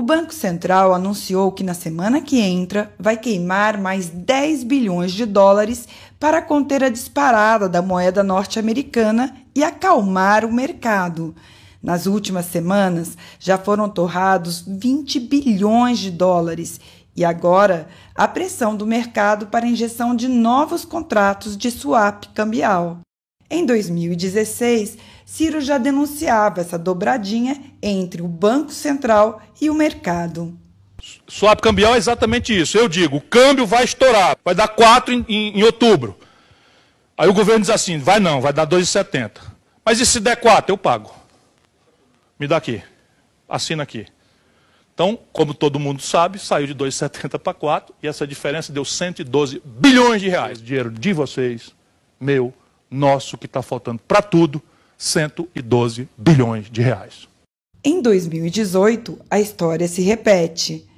O Banco Central anunciou que na semana que entra vai queimar mais 10 bilhões de dólares para conter a disparada da moeda norte-americana e acalmar o mercado. Nas últimas semanas, já foram torrados 20 bilhões de dólares e agora a pressão do mercado para injeção de novos contratos de swap cambial. Em 2016, Ciro já denunciava essa dobradinha entre o Banco Central e o mercado. Swap cambial é exatamente isso. Eu digo, o câmbio vai estourar, vai dar 4 em, em, em outubro. Aí o governo diz assim, vai não, vai dar 2,70. Mas e se der 4? Eu pago. Me dá aqui. Assina aqui. Então, como todo mundo sabe, saiu de 2,70 para 4 e essa diferença deu 112 bilhões de reais. Dinheiro de vocês, meu, nosso, que está faltando para tudo. 112 bilhões de reais. Em 2018, a história se repete.